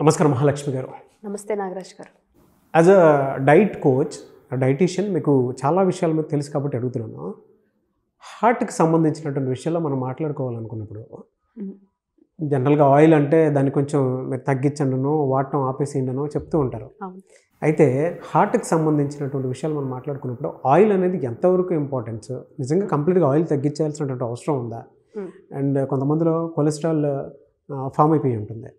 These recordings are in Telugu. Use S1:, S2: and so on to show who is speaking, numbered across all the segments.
S1: నమస్కారం మహాలక్ష్మి గారు
S2: నమస్తే నాగరాజ్ గారు
S1: as a diet coach dietitian మీకు చాలా విషయాల మీద తెలుసు కాబట్టి అడుగుతున్నాను హార్ట్కి సంబంధించినటువంటి విషయాల్లో మనం మాట్లాడుకోవాలనుకున్నప్పుడు జనరల్గా ఆయిల్ అంటే దాన్ని కొంచెం మీరు తగ్గించండినో వాడటం ఆపేసిండను చెప్తూ ఉంటారు అయితే హార్ట్కి సంబంధించినటువంటి విషయాలు మనం మాట్లాడుకున్నప్పుడు ఆయిల్ అనేది ఎంతవరకు ఇంపార్టెన్స్ నిజంగా కంప్లీట్గా ఆయిల్ తగ్గించాల్సినటువంటి అవసరం ఉందా అండ్ కొంతమందిలో కొలెస్ట్రాల్ ఫామ్ అయిపోయి ఉంటుంది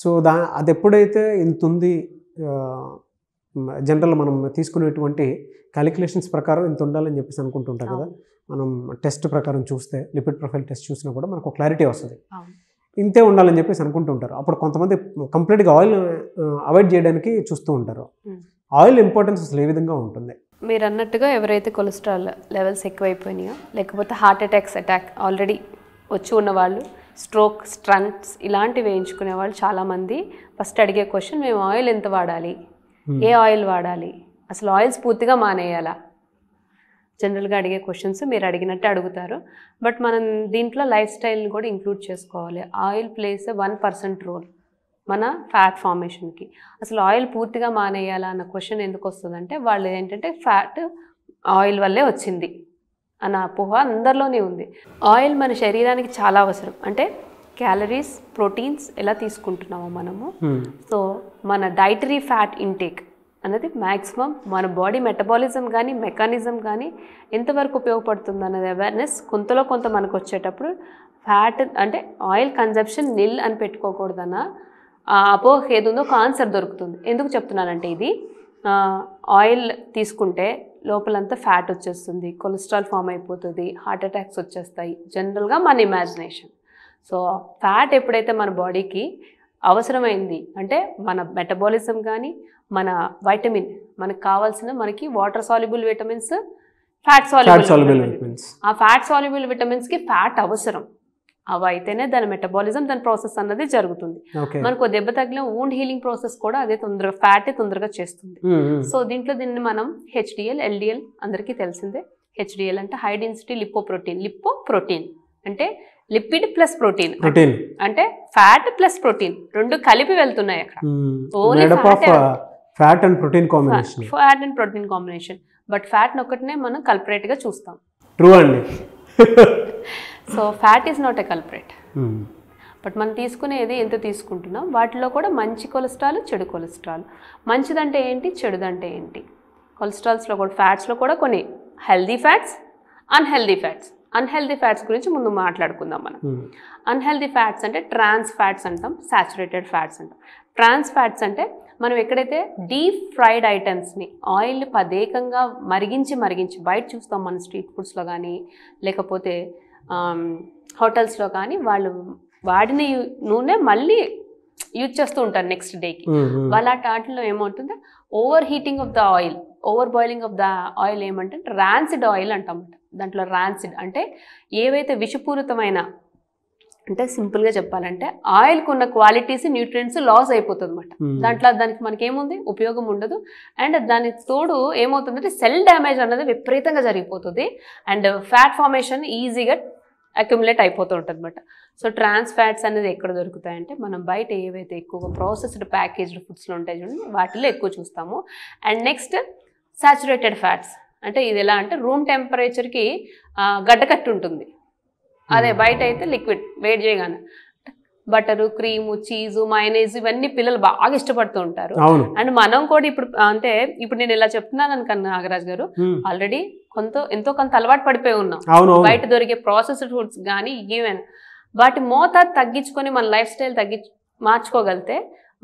S1: సో దా అది ఎప్పుడైతే ఇంత ఉంది జనరల్ మనం తీసుకునేటువంటి క్యాలిక్యులేషన్స్ ప్రకారం ఇంత ఉండాలని చెప్పేసి అనుకుంటుంటాం కదా మనం టెస్ట్ ప్రకారం చూస్తే లిపిడ్ ప్రొఫైల్ టెస్ట్ చూసినా కూడా మనకు క్లారిటీ వస్తుంది ఇంతే ఉండాలని చెప్పేసి అనుకుంటుంటారు అప్పుడు కొంతమంది కంప్లీట్గా ఆయిల్ అవాయిడ్ చేయడానికి చూస్తూ ఉంటారు ఆయిల్ ఇంపార్టెన్స్ అసలు ఏ విధంగా ఉంటుంది
S2: మీరు అన్నట్టుగా ఎవరైతే కొలెస్ట్రాల్ లెవెల్స్ ఎక్కువైపోయినాయో లేకపోతే హార్ట్ అటాక్స్ అటాక్ ఆల్రెడీ వచ్చి ఉన్నవాళ్ళు స్ట్రోక్ స్ట్రంట్స్ ఇలాంటివి వేయించుకునే వాళ్ళు చాలామంది ఫస్ట్ అడిగే క్వశ్చన్ మేము ఆయిల్ ఎంత వాడాలి ఏ ఆయిల్ వాడాలి అసలు ఆయిల్స్ పూర్తిగా మానేయాలా జనరల్గా అడిగే క్వశ్చన్స్ మీరు అడిగినట్టు అడుగుతారు బట్ మనం దీంట్లో లైఫ్ స్టైల్ని కూడా ఇంక్లూడ్ చేసుకోవాలి oil plays one percent role మన ఫ్యాట్ ఫార్మేషన్కి అసలు ఆయిల్ పూర్తిగా మానేయాలా అన్న క్వశ్చన్ ఎందుకు వస్తుందంటే వాళ్ళు ఏంటంటే ఫ్యాట్ ఆయిల్ వల్లే వచ్చింది అన్న అపోహ అందరిలోనే ఉంది ఆయిల్ మన శరీరానికి చాలా అవసరం అంటే క్యాలరీస్ ప్రోటీన్స్ ఎలా తీసుకుంటున్నామో మనము సో మన డైటరీ ఫ్యాట్ ఇంటేక్ అన్నది మ్యాక్సిమం మన బాడీ మెటబాలిజం కానీ మెకానిజం కానీ ఎంతవరకు ఉపయోగపడుతుంది అన్నది అవేర్నెస్ కొంతలో కొంత మనకు వచ్చేటప్పుడు ఫ్యాట్ అంటే ఆయిల్ కన్జప్షన్ నిల్ అని పెట్టుకోకూడదన్న ఆ అపోహ ఏదుందో ఒక ఆన్సర్ దొరుకుతుంది ఎందుకు చెప్తున్నానంటే ఇది ఆయిల్ తీసుకుంటే లోపలంతా ఫ్యాట్ వచ్చేస్తుంది కొలెస్ట్రాల్ ఫామ్ అయిపోతుంది హార్ట్ అటాక్స్ వచ్చేస్తాయి జనరల్గా మన ఇమాజినేషన్ సో ఫ్యాట్ ఎప్పుడైతే మన బాడీకి అవసరమైంది అంటే మన మెటబాలిజం కానీ మన వైటమిన్ మనకు కావాల్సిన మనకి water soluble vitamins fat soluble ఆ ఫ్యాట్ సాల్యుబుల్ విటమిన్స్కి ఫ్యాట్ అవసరం అవి అయితేనే దాని మెటబాలిజం దాని ప్రాసెస్ అన్నది జరుగుతుంది మనకు దెబ్బ తగిలిన ఊండ్ హీలింగ్ ప్రాసెస్ కూడా అదే తొందరగా ఫ్యాటే తొందరగా చేస్తుంది సో దీంట్లో దీన్ని మనం హెచ్డిఎల్ ఎల్డిఎల్ అందరికీ తెలిసిందే హెచ్డిఎల్ అంటే high density lipoprotein lipoprotein అంటే లిపిడ్ ప్లస్ ప్రోటీన్ ప్రోటీన్ అంటే ఫ్యాట్ ప్లస్ ప్రోటీన్ రెండు కలిపి వెళ్తున్నాయి అక్కడ only
S1: fat and protein combination
S2: fat and protein combination but fat ఒకటినే మనం కల్పరేట్ గా చూస్తాం
S1: ట్రూ అండి
S2: so fat is not a culprit hmm. But మనం తీసుకునేది ఎంత తీసుకుంటున్నాం వాటిలో కూడా మంచి కొలెస్ట్రాల్ చెడు కొలెస్ట్రాల్ మంచిదంటే ఏంటి చెడుదంటే ఏంటి కొలెస్ట్రాల్స్లో కూడా ఫ్యాట్స్లో కూడా కొన్ని healthy fats unhealthy fats unhealthy fats గురించి ముందు మాట్లాడుకుందాం మనం hmm. అన్హెల్దీ ఫ్యాట్స్ అంటే ట్రాన్స్ ఫ్యాట్స్ అంటాం సాచురేటెడ్ ఫ్యాట్స్ అంటాం ట్రాన్స్ ఫ్యాట్స్ అంటే మనం ఎక్కడైతే డీప్ ఫ్రైడ్ ఐటమ్స్ని ఆయిల్ పదేకంగా మరిగించి మరిగించి బయట చూస్తాం మన స్ట్రీట్ ఫుడ్స్లో కానీ లేకపోతే హోటల్స్లో కానీ వాళ్ళు వాడిన నూనె మళ్ళీ యూజ్ చేస్తూ ఉంటారు నెక్స్ట్ డేకి వాళ్ళ వాటిలో ఏమవుతుంది overheating of the oil over boiling of the oil ఏమంటే ర్యాన్సిడ్ ఆయిల్ అంటామట దాంట్లో ర్యాన్సిడ్ అంటే ఏవైతే విషపూరితమైన అంటే సింపుల్గా చెప్పాలంటే ఆయిల్కి ఉన్న క్వాలిటీస్ న్యూట్రియంట్స్ లాస్ అయిపోతుంది అనమాట దాంట్లో దానికి మనకి ఏముంది ఉపయోగం ఉండదు అండ్ దాని తోడు ఏమవుతుందంటే సెల్ డ్యామేజ్ అన్నది విపరీతంగా జరిగిపోతుంది అండ్ ఫ్యాట్ ఫార్మేషన్ ఈజీగా అక్యుములేట్ అయిపోతూ ఉంటుంది అనమాట సో ట్రాన్స్ ఫ్యాట్స్ అనేది ఎక్కడ దొరుకుతాయంటే మనం బయట ఏవైతే ఎక్కువగా ప్రాసెస్డ్ ప్యాకేజ్డ్ ఫుడ్స్లో ఉంటాయి చూడండి వాటిల్లో ఎక్కువ చూస్తాము అండ్ నెక్స్ట్ సాచురేటెడ్ ఫ్యాట్స్ అంటే ఇది ఎలా అంటే రూమ్ టెంపరేచర్కి గడ్డకట్టు ఉంటుంది అదే hmm. బయట అయితే లిక్విడ్ వేడి చేయగానే బటరు క్రీము చీజు మైనేజ్ ఇవన్నీ పిల్లలు బాగా ఇష్టపడుతూ ఉంటారు అండ్ మనం కూడా ఇప్పుడు అంటే ఇప్పుడు నేను ఇలా చెప్తున్నాను అనుకున్న నాగరాజ్ గారు ఆల్రెడీ కొంత ఎంతో కొంత అలవాటు పడిపోయి ఉన్నాం బయట దొరికే ప్రాసెస్డ్ ఫుడ్స్ కానీ ఈవెన్ వాటి మోతాదు తగ్గించుకొని మన లైఫ్ స్టైల్ తగ్గి మార్చుకోగలితే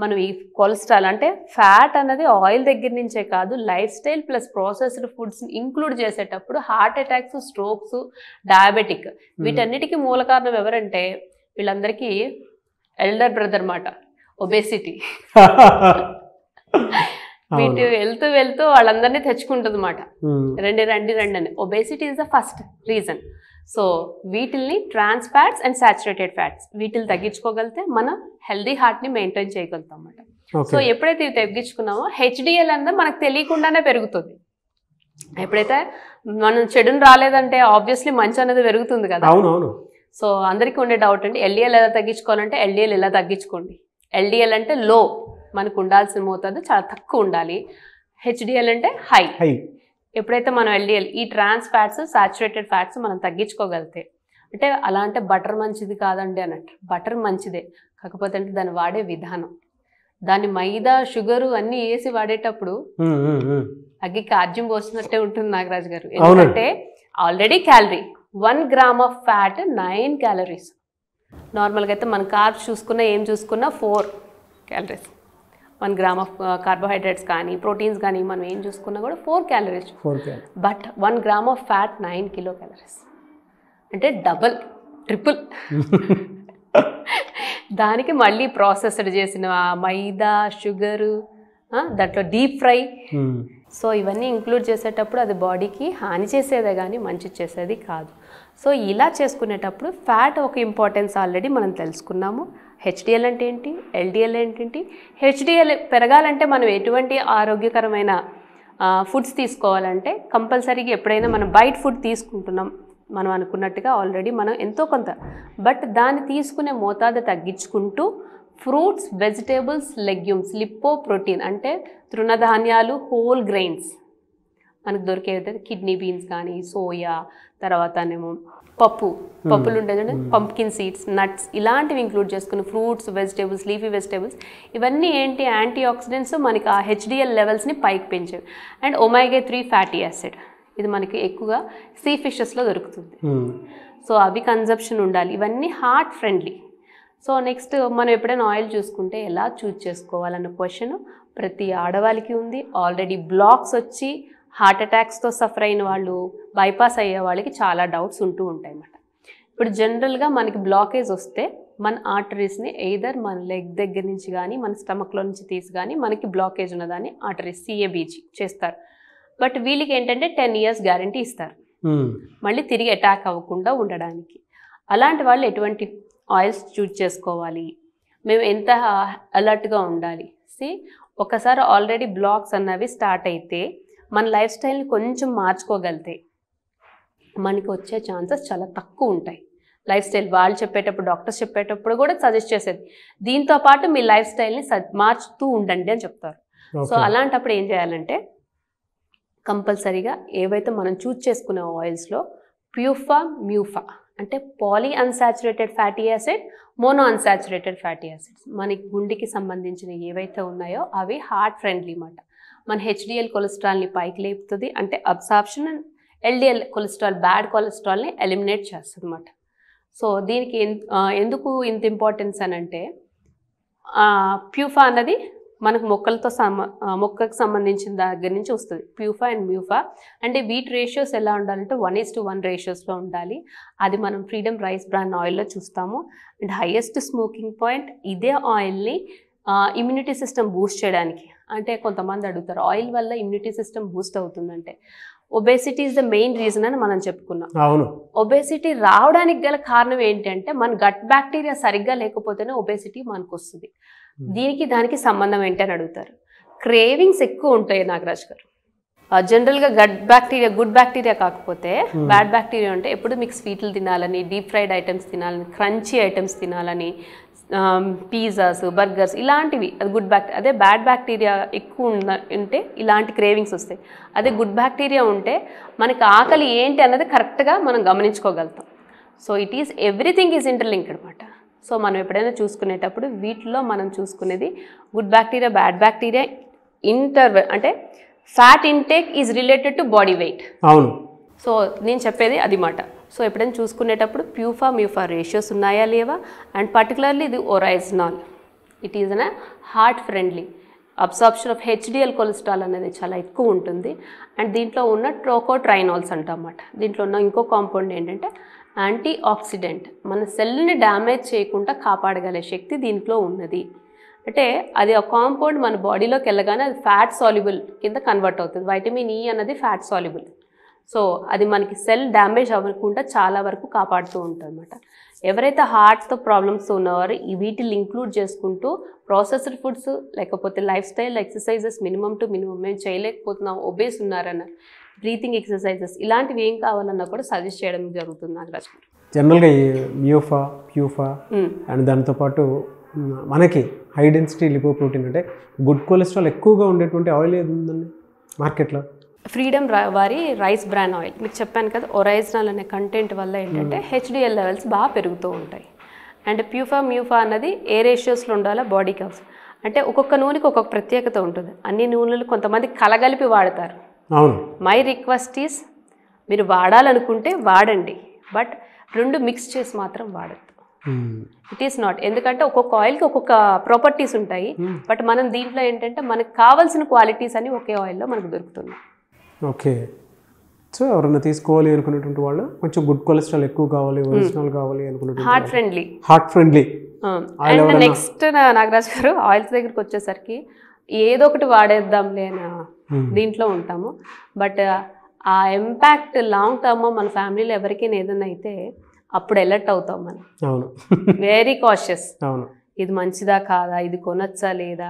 S2: మనం ఈ కొలెస్ట్రాల్ అంటే ఫ్యాట్ అన్నది ఆయిల్ దగ్గర నుంచే కాదు lifestyle plus processed foods include చేసేటప్పుడు హార్ట్ అటాక్స్ స్ట్రోక్స్ డయాబెటిక్ వీటన్నిటికీ మూల కారణం ఎవరంటే వీళ్ళందరికీ ఎల్డర్ బ్రదర్ మాట ఒబేసిటీ వీటి వెళ్తూ వెళ్తూ వాళ్ళందరినీ తెచ్చుకుంటుంది మాట రండి రండి రండి అని obesity is the first reason so వీటిల్ని trans fats and saturated fats వీటిని తగ్గించుకోగలిగితే మనం హెల్దీ హార్ట్ని మెయింటైన్ చేయగలుగుతాం అన్నమాట సో ఎప్పుడైతే ఇవి తగ్గించుకున్నామో హెచ్డిఎల్ అనేది మనకు తెలియకుండానే పెరుగుతుంది ఎప్పుడైతే మనం చెడును రాలేదంటే ఆబ్వియస్లీ మంచి అనేది పెరుగుతుంది కదా సో అందరికీ ఉండే డౌట్ అంటే ఎల్డిఎల్ ఎలా తగ్గించుకోవాలంటే ఎల్డిఎల్ ఎలా తగ్గించుకోండి ఎల్డిఎల్ అంటే లో మనకు ఉండాల్సిన మోతాదు చాలా తక్కువ ఉండాలి హెచ్డిఎల్ అంటే హై ఎప్పుడైతే మనం ఎల్డిఎల్ ఈ ట్రాన్స్ ఫ్యాట్స్ సాచురేటెడ్ ఫ్యాట్స్ మనం తగ్గించుకోగలిగితే అంటే అలా అంటే బటర్ మంచిది కాదండి అన్నట్టు బటర్ మంచిదే కాకపోతే అంటే దాన్ని వాడే విధానం దాన్ని మైదా షుగరు అన్ని వేసి వాడేటప్పుడు అగ్గి కార్జ్యం పోస్తున్నట్టే ఉంటుంది నాగరాజు గారు ఎందుకంటే already calorie one gram of fat nine calories నార్మల్గా అయితే మన కార్బ్స్ చూసుకున్నా ఏం చూసుకున్నా four calories one gram of carbohydrates కానీ ప్రోటీన్స్ కానీ మనం ఏం చూసుకున్నా కూడా four calories but one gram of fat nine kilo calories అంటే డబల్ ట్రిపుల్ దానికి మళ్ళీ ప్రాసెస్డ్ చేసిన మైదా షుగరు దాంట్లో డీప్ ఫ్రై hmm. సో ఇవన్నీ ఇంక్లూడ్ చేసేటప్పుడు అది బాడీకి హాని చేసేదే కానీ మంచి చేసేది కాదు సో ఇలా చేసుకునేటప్పుడు ఫ్యాట్ ఒక ఇంపార్టెన్స్ ఆల్రెడీ మనం తెలుసుకున్నాము హెచ్డిఎల్ అంటే ఏంటి ఎల్డిఎల్ ఏంటి హెచ్డిఎల్ పెరగాలంటే మనం ఎటువంటి ఆరోగ్యకరమైన ఫుడ్స్ తీసుకోవాలంటే కంపల్సరీగా ఎప్పుడైనా మనం బయట ఫుడ్ తీసుకుంటున్నాం మనం అనుకున్నట్టుగా ఆల్రెడీ మనం ఎంతో కొంత బట్ దాన్ని తీసుకునే మోతాదు తగ్గించుకుంటూ fruits vegetables legumes lipo protein అంటే తృణధాన్యాలు హోల్ గ్రెయిన్స్ మనకు దొరికే కిడ్నీ బీన్స్ కానీ సోయా తర్వాత ఏమో పప్పు పప్పులు ఉంటాయి చూడండి పంప్కిన్ సీడ్స్ నట్స్ ఇలాంటివి ఇంక్లూడ్ చేసుకుని ఫ్రూట్స్ వెజిటేబుల్స్ లీఫీ వెజిటేబుల్స్ ఇవన్నీ ఏంటి యాంటీ ఆక్సిడెంట్స్ మనకి ఆ హెచ్డిఎల్ లెవెల్స్ని పైకి పెంచేవి and omega three fatty acid ఇది మనకి ఎక్కువగా సీ ఫిషెస్లో దొరుకుతుంది సో అవి కన్జప్షన్ ఉండాలి ఇవన్నీ హార్ట్ ఫ్రెండ్లీ సో నెక్స్ట్ మనం ఎప్పుడైనా ఆయిల్ చూసుకుంటే ఎలా చూజ్ చేసుకోవాలన్న క్వశ్చన్ ప్రతి ఆడవాళ్ళకి ఉంది ఆల్రెడీ బ్లాక్స్ వచ్చి హార్ట్ అటాక్స్తో సఫర్ అయిన వాళ్ళు బైపాస్ అయ్యే వాళ్ళకి చాలా డౌట్స్ ఉంటూ ఉంటాయి అన్నమాట ఇప్పుడు జనరల్గా మనకి బ్లాకేజ్ వస్తే మన ఆర్టరీస్ని ఎయిదర్ మన లెగ్ దగ్గర నుంచి కానీ మన స్టమక్లో నుంచి తీసి కానీ మనకి బ్లాకేజ్ ఉన్నదాన్ని ఆర్టరీస్ సిఏబీజీ చేస్తారు బట్ వీళ్ళకి ఏంటంటే టెన్ ఇయర్స్ గ్యారంటీ ఇస్తారు మళ్ళీ తిరిగి అటాక్ అవ్వకుండా ఉండడానికి అలాంటి వాళ్ళు ఎటువంటి ఆయిల్స్ చూజ్ చేసుకోవాలి మేము ఎంత అలర్ట్గా ఉండాలి సి ఒకసారి ఆల్రెడీ బ్లాగ్స్ అన్నవి స్టార్ట్ అయితే మన లైఫ్ స్టైల్ని కొంచెం మార్చుకోగలితే మనకి వచ్చే ఛాన్సెస్ చాలా తక్కువ ఉంటాయి లైఫ్ స్టైల్ వాళ్ళు చెప్పేటప్పుడు డాక్టర్స్ చెప్పేటప్పుడు కూడా సజెస్ట్ చేసేది దీంతో పాటు మీ లైఫ్ స్టైల్ని మార్చుతూ ఉండండి అని చెప్తారు
S1: సో అలాంటప్పుడు
S2: ఏం చేయాలంటే కంపల్సరీగా ఏవైతే మనం చూజ్ చేసుకున్న ఆయిల్స్లో ప్యూఫా మ్యూఫా అంటే poly unsaturated fatty acid mono unsaturated fatty acids మనకి గుండెకి సంబంధించిన ఏవైతే ఉన్నాయో అవి హార్ట్ ఫ్రెండ్లీ అన్నమాట మన హెచ్డిఎల్ కొలెస్ట్రాల్ని పైకి లేపుతుంది అంటే absorption and LDL cholesterol bad కొలెస్ట్రాల్ని ఎలిమినేట్ చేస్తుంది అనమాట సో దీనికి ఎందుకు ఇంత ఇంపార్టెన్స్ అని అంటే ప్యూఫా అన్నది మనకు మొక్కలతో సమ మొక్కకు సంబంధించిన దగ్గర నుంచి వస్తుంది ప్యూఫా అండ్ మ్యూఫా అంటే వీటి రేషియోస్ ఎలా ఉండాలంటే వన్ ఈస్ టు వన్ రేషియోస్లో ఉండాలి అది మనం ఫ్రీడమ్ రైస్ బ్రాండ్ ఆయిల్లో చూస్తాము అండ్ హయ్యెస్ట్ స్మోకింగ్ పాయింట్ ఇదే ఆయిల్ని ఇమ్యూనిటీ సిస్టమ్ బూస్ట్ చేయడానికి అంటే కొంతమంది అడుగుతారు ఆయిల్ వల్ల ఇమ్యూనిటీ సిస్టమ్ బూస్ట్ అవుతుందంటే obesity is the main reason అని మనం చెప్పుకున్నాం అవును ఒబేసిటీ రావడానికి గల కారణం ఏంటంటే మన గట్ బ్యాక్టీరియా సరిగ్గా లేకపోతేనే ఒబేసిటీ మనకు వస్తుంది Hmm. దీనికి దానికి సంబంధం ఏంటి అని అడుగుతారు క్రేవింగ్స్ ఎక్కువ ఉంటాయి నాగరాజ్ గారు జనరల్గా గడ్ బ్యాక్టీరియా గుడ్ బ్యాక్టీరియా కాకపోతే బ్యాడ్ బ్యాక్టీరియా ఉంటే ఎప్పుడు మీకు స్వీట్లు తినాలని డీప్ ఫ్రైడ్ ఐటమ్స్ తినాలని క్రంచీ ఐటమ్స్ తినాలని పిజ్జాస్ um, బర్గర్స్ ఇలాంటివి అది గుడ్ బ్యాక్ అదే బ్యాడ్ బ్యాక్టీరియా ఎక్కువ ఉంటే ఇలాంటి క్రేవింగ్స్ వస్తాయి అదే గుడ్ బ్యాక్టీరియా ఉంటే మనకి ఆకలి ఏంటి అన్నది కరెక్ట్గా మనం గమనించుకోగలుగుతాం so it is everything is interlink అనమాట సో మనం ఎప్పుడైనా చూసుకునేటప్పుడు వీటిలో మనం చూసుకునేది good bacteria bad bacteria inter అంటే fat intake is related to body weight అవును సో నేను చెప్పేది అది మాట సో ఎప్పుడైనా చూసుకునేటప్పుడు ప్యూఫా మ్యూఫా రేషియోస్ ఉన్నాయా లేవా అండ్ పర్టికులర్లీ ఇది oryzanol it is an heart friendly absorption of HDL cholesterol అనేది చాలా ఎక్కువ ఉంటుంది అండ్ దీంట్లో ఉన్న ట్రోకోట్రైనాల్స్ అంటాం అన్నమాట దీంట్లో ఉన్న ఇంకో కాంపౌండ్ ఏంటంటే యాంటీ ఆక్సిడెంట్ మన సెల్ని డ్యామేజ్ చేయకుండా కాపాడగలే శక్తి దీంట్లో ఉన్నది అంటే అది ఆ కాంపౌండ్ మన బాడీలోకి వెళ్ళగానే అది ఫ్యాట్ సాల్యుబుల్ కింద కన్వర్ట్ అవుతుంది వైటమిన్ ఈ e అన్నది ఫ్యాట్ సాల్యుబుల్ సో అది మనకి సెల్ డ్యామేజ్ అవ్వకుండా చాలా వరకు కాపాడుతూ ఉంటుందన్నమాట ఎవరైతే హార్ట్తో ప్రాబ్లమ్స్ ఈ వీటిని ఇంక్లూడ్ చేసుకుంటూ ప్రాసెస్డ్ ఫుడ్స్ లేకపోతే lifestyle exercises minimum to minimum మేము చేయలేకపోతున్నాం ఒబేస్ ఉన్నారన్న బ్రీతింగ్ ఎక్సర్సైజెస్ ఇలాంటివి ఏం కావాలన్నా కూడా సజెస్ట్ చేయడం జరుగుతుంది నాగరాజ్ గారు
S1: జనరల్గా ఈ మియోఫా ప్యూఫా అండ్ దాంతోపాటు మనకి హై డెన్సిటీ ప్రోటీన్ అంటే గుడ్ కొలెస్ట్రాల్ ఎక్కువగా ఉండేటువంటి ఆయిల్ ఏది ఉందండి మార్కెట్లో
S2: ఫ్రీడమ్ వారి రైస్ బ్రాన్ ఆయిల్ మీకు చెప్పాను కదా ఒరైజనల్ అనే కంటెంట్ వల్ల ఏంటంటే హెచ్డిఎల్ లెవెల్స్ బాగా పెరుగుతూ ఉంటాయి అండ్ ప్యూఫా మ్యూఫా అన్నది ఏ రేషియోస్లో ఉండాలో బాడీ కవ్స్ అంటే ఒక్కొక్క నూనెకి ఒక్కొక్క ప్రత్యేకత ఉంటుంది అన్ని నూనెలు కొంతమంది కలగలిపి వాడతారు అవును మై రిక్వెస్ట్ ఈస్ మీరు వాడాలనుకుంటే వాడండి బట్ రెండు మిక్స్ చేసి మాత్రం వాడద్దు ఇట్ ఈస్ నాట్ ఎందుకంటే ఒక్కొక్క ఆయిల్కి ఒక్కొక్క ప్రాపర్టీస్ ఉంటాయి బట్ hmm. మనం దీంట్లో ఏంటంటే మనకు కావాల్సిన క్వాలిటీస్ అని ఒకే ఆయిల్లో మనకు దొరుకుతున్నాయి
S1: ఓకే సో ఎవరైనా తీసుకోవాలి అనుకునేటువంటి వాళ్ళు కొంచెం గుడ్ కొలెస్ట్రాల్ ఎక్కువ కావాలి ఒరిజినల్ hmm. కావాలి అనుకునే heart friendly heart friendly
S2: and next Nagaraj garu oils దగ్గరికి వచ్చేసరికి ఏదో ఒకటి వాడేద్దాంలే అని hmm. దీంట్లో ఉంటాము బట్ ఆ ఇంపాక్ట్ లాంగ్ టర్మ్ మన ఫ్యామిలీలో ఎవరికైనా ఏదైనా అయితే అప్పుడు అలర్ట్ అవుతాం మనం అవును వెరీ కాషియస్ అవును ఇది మంచిదా కాదా ఇది కొనొచ్చా లేదా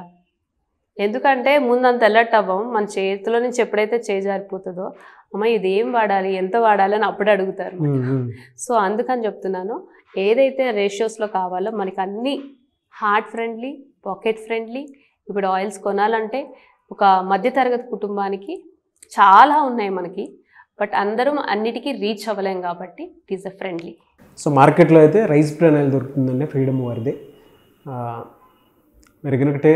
S2: ఎందుకంటే ముందు అంత అలర్ట్ అవ్వం మన చేతిలో నుంచి ఎప్పుడైతే చేజారిపోతుందో అమ్మ ఇది ఏం వాడాలి ఎంత వాడాలి అని అప్పుడు అడుగుతారు hmm, hmm. సో అందుకని చెప్తున్నాను ఏదైతే రేషియోస్లో కావాలో మనకి అన్నీ హార్ట్ ఫ్రెండ్లీ పాకెట్ ఫ్రెండ్లీ ఇప్పుడు ఆయిల్స్ కొనాలంటే ఒక మధ్యతరగతి కుటుంబానికి చాలా ఉన్నాయి మనకి బట్ అందరం అన్నిటికీ రీచ్ అవ్వలేం కాబట్టి it is a friendly
S1: so మార్కెట్లో అయితే రైస్ బ్రాన్ ఆయిల్ దొరుకుతుందండి ఫ్రీడమ్ వారిది మీరు కనుకటే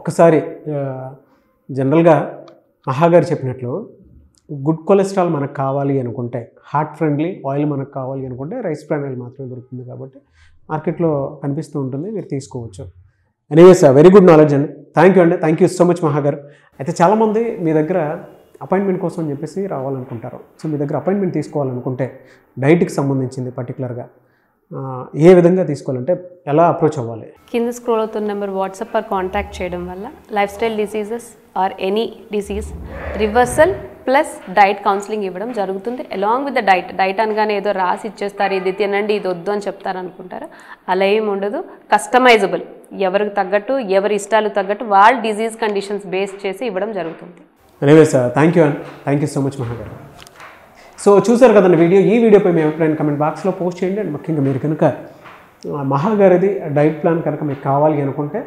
S1: ఒకసారి జనరల్గా మహాగారు చెప్పినట్లు గుడ్ కొలెస్ట్రాల్ మనకు కావాలి అనుకుంటే హార్ట్ ఫ్రెండ్లీ ఆయిల్ మనకు కావాలి అనుకుంటే రైస్ బ్రాన్ ఆయిల్ మాత్రమే దొరుకుతుంది కాబట్టి మార్కెట్లో కనిపిస్తూ ఉంటుంది మీరు తీసుకోవచ్చు ఎనీవేస్ వెరీ గుడ్ నాలెడ్జ్ అండి థ్యాంక్ యూ అండి థ్యాంక్ యూ సో మచ్ మహాగర్ అయితే చాలామంది మీ దగ్గర అపాయింట్మెంట్ కోసం అని చెప్పేసి రావాలనుకుంటారు సో మీ దగ్గర అపాయింట్మెంట్ తీసుకోవాలనుకుంటే డైట్కి సంబంధించింది పర్టికులర్గా ఏ విధంగా తీసుకోవాలంటే ఎలా అప్రోచ్ అవ్వాలి
S2: కింద స్క్రోల్ అవుతున్న నెంబర్ వాట్సాప్ ఆర్ కాంటాక్ట్ చేయడం వల్ల lifestyle diseases or any disease reversal plus diet counselling ఇవ్వడం జరుగుతుంది along with the diet diet అనగానే ఏదో రాసి ఇచ్చేస్తారు ఇది తినండి ఇది వద్దు అని చెప్తారు అనుకుంటారు అలా ఏమి ఉండదు కస్టమైజబుల్ ఎవరికి తగ్గట్టు ఎవరి ఇష్టాలు తగ్గట్టు వాళ్ళ డిజీజ్ కండిషన్స్ బేస్ చేసి ఇవ్వడం జరుగుతుంది
S1: sir thank you and thank you so much మహాగారు సో చూసారు కదండి వీడియో ఈ వీడియోపై మీ అభిప్రాయం కమెంట్ బాక్స్లో పోస్ట్ చేయండి అండ్ ముఖ్యంగా మీరు కనుక మహాగారిది డైట్ ప్లాన్ కనుక మీకు కావాలి అనుకుంటే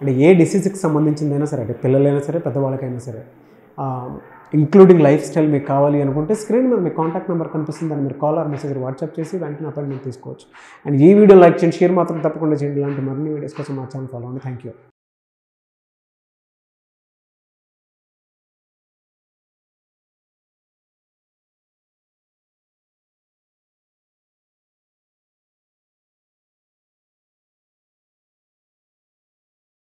S1: అంటే ఏ డిసీజ్కి సంబంధించిందైనా సరే అంటే పిల్లలైనా సరే పెద్దవాళ్ళకైనా సరే ఇంక్లూడింగ్ లైఫ్ స్టైల్ మీకు కావాలి అనుకుంటే స్క్రీన్ మీద మీ కాంటాక్ట్ నెంబర్ కనిపిస్తుంది దాన్ని మీరు కాల్ ఆర్ మెసేజ్ వాట్సాప్ చేసి వెంటనే అపాయింట్మెంట్ తీసుకోవచ్చు అండ్ ఈ వీడియో లైక్ చేయండి షేర్ మాత్రం తప్పకుండా
S2: చేయండి ఇలాంటి మరిన్ని వీడియోస్ కోసం మా ఛానల్ ఫాలో అండి థ్యాంక్ యూ